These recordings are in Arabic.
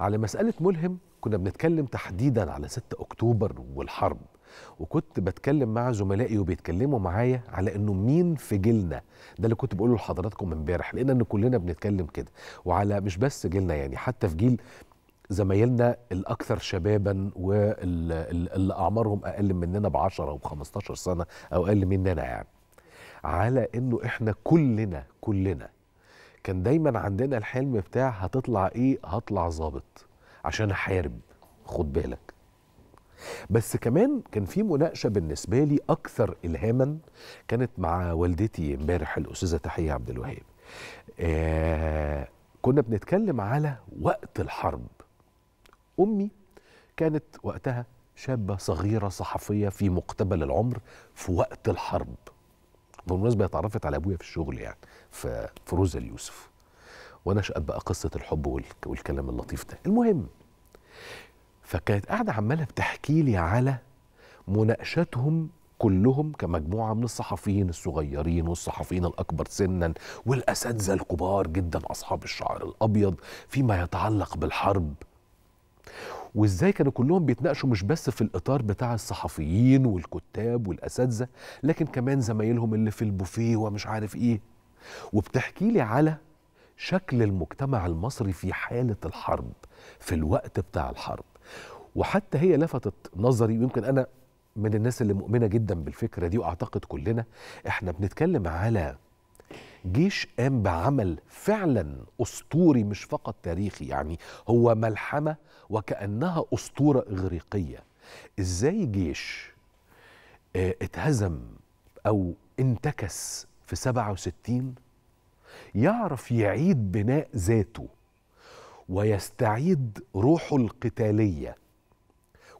على مسألة ملهم كنا بنتكلم تحديدا على 6 أكتوبر والحرب وكنت بتكلم مع زملائي وبيتكلموا معايا على انه مين في جيلنا ده اللي كنت بقوله لحضراتكم امبارح لقينا ان كلنا بنتكلم كده وعلى مش بس جيلنا يعني حتى في جيل زمايلنا الاكثر شبابا واللي اعمارهم اقل مننا ب 10 او 15 سنه او اقل مننا يعني على انه احنا كلنا كلنا كان دايما عندنا الحلم بتاع هتطلع ايه هطلع ظابط عشان احارب خد بالك بس كمان كان في مناقشه بالنسبه لي اكثر الهاما كانت مع والدتي امبارح الاستاذه تحيه عبد الوهاب آه كنا بنتكلم على وقت الحرب امي كانت وقتها شابه صغيره صحفيه في مقتبل العمر في وقت الحرب بالمناسبه اتعرفت على ابويا في الشغل يعني في فروز اليوسف ونشات بقى قصه الحب والكلام اللطيف ده المهم فكانت قاعده عماله بتحكي لي على مناقشاتهم كلهم كمجموعه من الصحفيين الصغيرين والصحفيين الاكبر سنا والاساتذه الكبار جدا اصحاب الشعر الابيض فيما يتعلق بالحرب وازاي كانوا كلهم بيتناقشوا مش بس في الاطار بتاع الصحفيين والكتاب والاساتذه لكن كمان زمايلهم اللي في البوفيه ومش عارف ايه وبتحكي لي على شكل المجتمع المصري في حاله الحرب في الوقت بتاع الحرب وحتى هي لفتت نظري ويمكن انا من الناس اللي مؤمنه جدا بالفكره دي واعتقد كلنا احنا بنتكلم على جيش قام بعمل فعلا اسطوري مش فقط تاريخي يعني هو ملحمه وكانها اسطوره اغريقيه ازاي جيش آه، اتهزم او انتكس في 67 يعرف يعيد بناء ذاته ويستعيد روحه القتاليه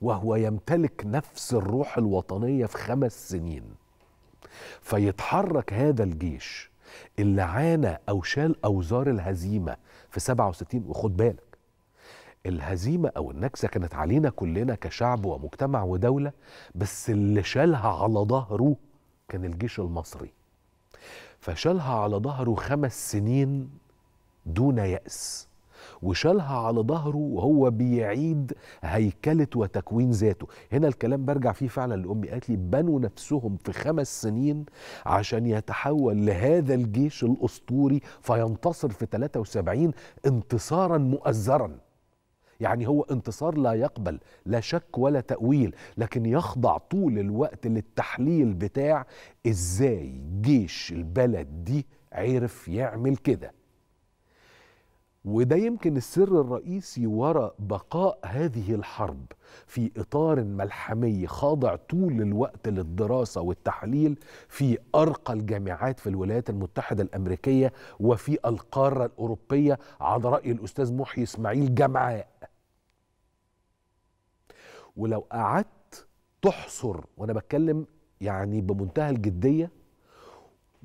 وهو يمتلك نفس الروح الوطنيه في خمس سنين فيتحرك هذا الجيش اللي عانى او شال اوزار الهزيمه في 67 وخد بالك الهزيمه او النكسه كانت علينا كلنا كشعب ومجتمع ودوله بس اللي شالها على ظهره كان الجيش المصري فشالها على ظهره خمس سنين دون يأس وشالها على ظهره وهو بيعيد هيكله وتكوين ذاته هنا الكلام برجع فيه فعلا لامي قالت لي بنوا نفسهم في خمس سنين عشان يتحول لهذا الجيش الاسطوري فينتصر في 73 انتصارا مؤزرا يعني هو انتصار لا يقبل لا شك ولا تأويل لكن يخضع طول الوقت للتحليل بتاع ازاي جيش البلد دي عرف يعمل كده وده يمكن السر الرئيسي وراء بقاء هذه الحرب في اطار ملحمي خاضع طول الوقت للدراسه والتحليل في ارقى الجامعات في الولايات المتحده الامريكيه وفي القاره الاوروبيه على راي الاستاذ محي اسماعيل جمعاء. ولو قعدت تحصر وانا بتكلم يعني بمنتهى الجديه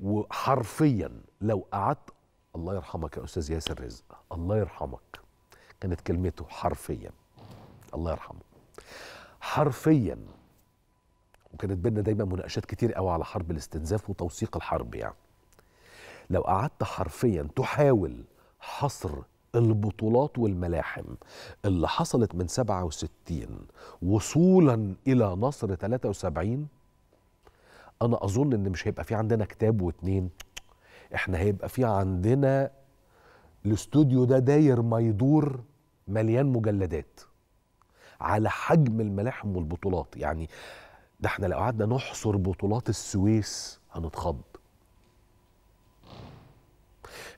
وحرفيا لو قعدت الله يرحمك يا أستاذ ياسر رزق الله يرحمك كانت كلمته حرفيا الله يرحمه حرفيا وكانت بينا دايما مناقشات كتير قوي على حرب الاستنزاف وتوثيق الحرب يعني لو قعدت حرفيا تحاول حصر البطولات والملاحم اللي حصلت من 67 وصولا الى نصر 73 انا اظن ان مش هيبقى في عندنا كتاب واتنين احنا هيبقى في عندنا الاستوديو ده داير ما يدور مليان مجلدات على حجم الملاحم والبطولات يعني ده احنا لو قعدنا نحصر بطولات السويس هنتخض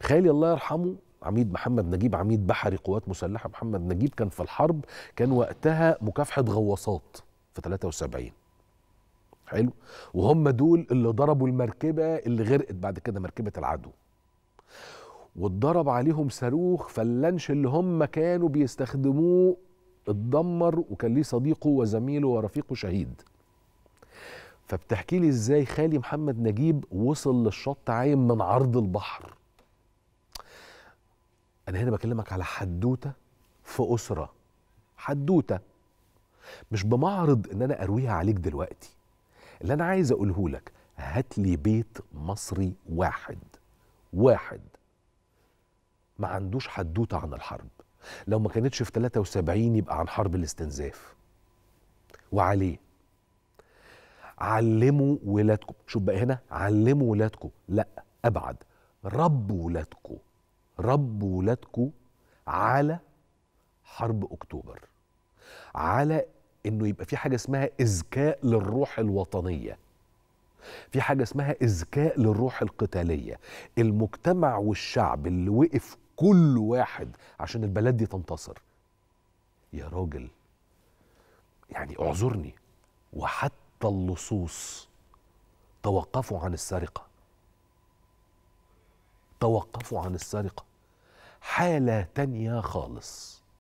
خالي الله يرحمه عميد محمد نجيب عميد بحري قوات مسلحة محمد نجيب كان في الحرب كان وقتها مكافحة غواصات في 73 حلو وهم دول اللي ضربوا المركبه اللي غرقت بعد كده مركبه العدو واتضرب عليهم صاروخ فاللانش اللي هم كانوا بيستخدموه اتدمر وكان ليه صديقه وزميله ورفيقه شهيد فبتحكي لي ازاي خالي محمد نجيب وصل للشط عايم من عرض البحر انا هنا بكلمك على حدوته في اسره حدوته مش بمعرض ان انا ارويها عليك دلوقتي اللي أنا عايز أقوله لك هات لي بيت مصري واحد واحد ما عندوش حدوتة عن الحرب لو ما كانتش في 73 يبقى عن حرب الاستنزاف وعليه علموا ولادكم شوف بقى هنا علموا ولادكم لا ابعد ربوا ولادكم ربوا ولادكم على حرب اكتوبر على انه يبقى في حاجه اسمها اذكاء للروح الوطنيه في حاجه اسمها اذكاء للروح القتاليه المجتمع والشعب اللي وقف كل واحد عشان البلد دي تنتصر يا راجل يعني اعذرني وحتى اللصوص توقفوا عن السرقه توقفوا عن السرقه حاله تانيه خالص